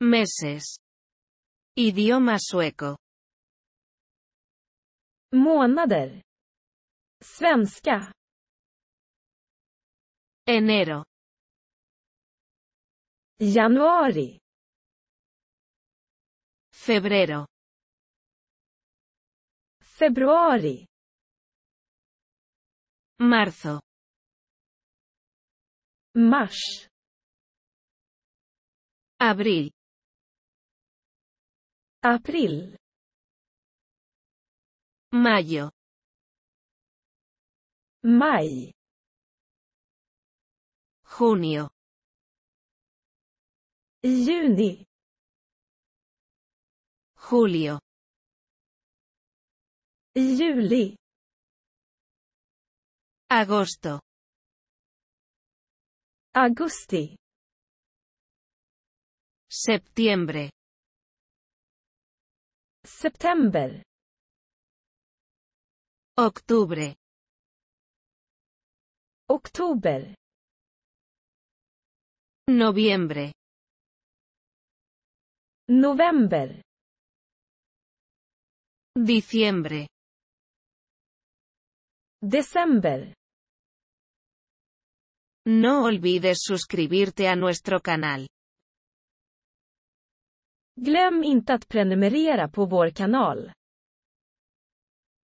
meses. Idioma sueco. Månader. Svenska. Enero. Januari. Febrero. Februari. Marzo. Mars. Abril. April. Mayo. May. Junio. Juni. Julio. Juli. Agosto. AGUSTI Septiembre. Septiembre. Octubre. Octubre. Noviembre. Noviembre. Diciembre. diciembre. No olvides suscribirte a nuestro canal. Glöm inte att prenumerera på vår kanal.